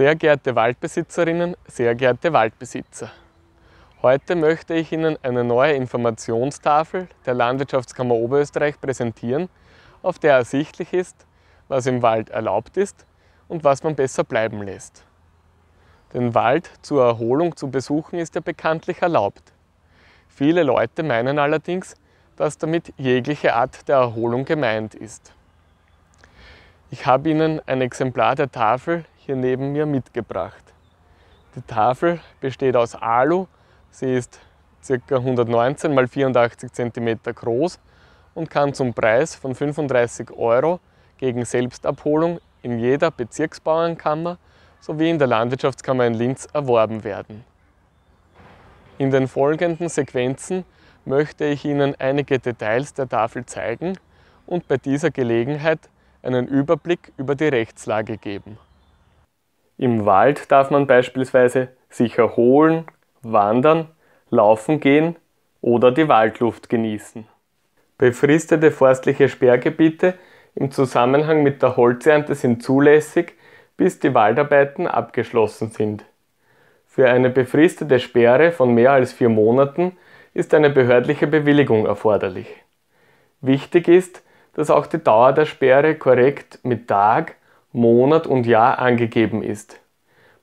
Sehr geehrte Waldbesitzerinnen, sehr geehrte Waldbesitzer, heute möchte ich Ihnen eine neue Informationstafel der Landwirtschaftskammer Oberösterreich präsentieren, auf der ersichtlich ist, was im Wald erlaubt ist und was man besser bleiben lässt. Den Wald zur Erholung zu besuchen ist ja bekanntlich erlaubt. Viele Leute meinen allerdings, dass damit jegliche Art der Erholung gemeint ist. Ich habe Ihnen ein Exemplar der Tafel hier neben mir mitgebracht. Die Tafel besteht aus Alu, sie ist ca. 119 x 84 cm groß und kann zum Preis von 35 Euro gegen Selbstabholung in jeder Bezirksbauernkammer sowie in der Landwirtschaftskammer in Linz erworben werden. In den folgenden Sequenzen möchte ich Ihnen einige Details der Tafel zeigen und bei dieser Gelegenheit einen Überblick über die Rechtslage geben. Im Wald darf man beispielsweise sich erholen, wandern, laufen gehen oder die Waldluft genießen. Befristete forstliche Sperrgebiete im Zusammenhang mit der Holzernte sind zulässig, bis die Waldarbeiten abgeschlossen sind. Für eine befristete Sperre von mehr als vier Monaten ist eine behördliche Bewilligung erforderlich. Wichtig ist, dass auch die Dauer der Sperre korrekt mit Tag, Monat und Jahr angegeben ist.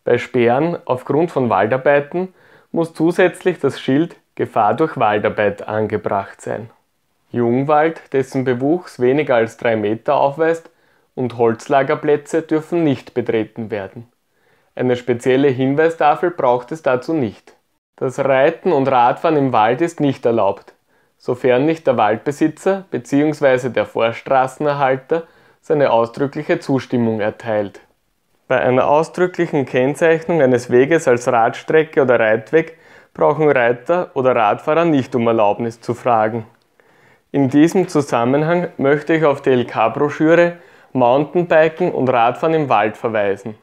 Bei Sperren aufgrund von Waldarbeiten muss zusätzlich das Schild Gefahr durch Waldarbeit angebracht sein. Jungwald, dessen Bewuchs weniger als 3 Meter aufweist, und Holzlagerplätze dürfen nicht betreten werden. Eine spezielle Hinweistafel braucht es dazu nicht. Das Reiten und Radfahren im Wald ist nicht erlaubt, sofern nicht der Waldbesitzer bzw. der Vorstraßenerhalter seine ausdrückliche Zustimmung erteilt. Bei einer ausdrücklichen Kennzeichnung eines Weges als Radstrecke oder Reitweg brauchen Reiter oder Radfahrer nicht um Erlaubnis zu fragen. In diesem Zusammenhang möchte ich auf die LK-Broschüre Mountainbiken und Radfahren im Wald verweisen.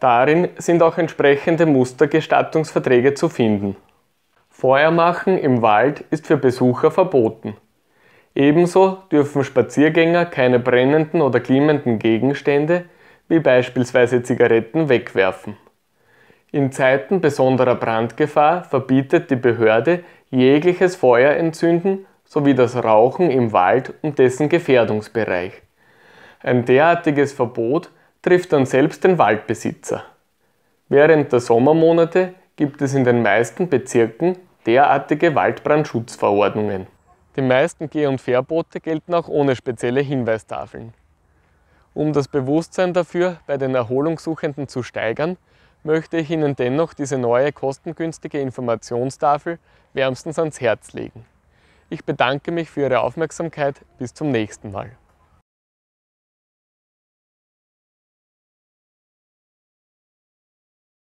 Darin sind auch entsprechende Mustergestattungsverträge zu finden. Feuer machen im Wald ist für Besucher verboten. Ebenso dürfen Spaziergänger keine brennenden oder glimmenden Gegenstände wie beispielsweise Zigaretten wegwerfen. In Zeiten besonderer Brandgefahr verbietet die Behörde jegliches Feuerentzünden sowie das Rauchen im Wald und dessen Gefährdungsbereich. Ein derartiges Verbot trifft dann selbst den Waldbesitzer. Während der Sommermonate gibt es in den meisten Bezirken derartige Waldbrandschutzverordnungen. Die meisten Geh- und Fährboote gelten auch ohne spezielle Hinweistafeln. Um das Bewusstsein dafür bei den Erholungssuchenden zu steigern, möchte ich Ihnen dennoch diese neue kostengünstige Informationstafel wärmstens ans Herz legen. Ich bedanke mich für Ihre Aufmerksamkeit. Bis zum nächsten Mal.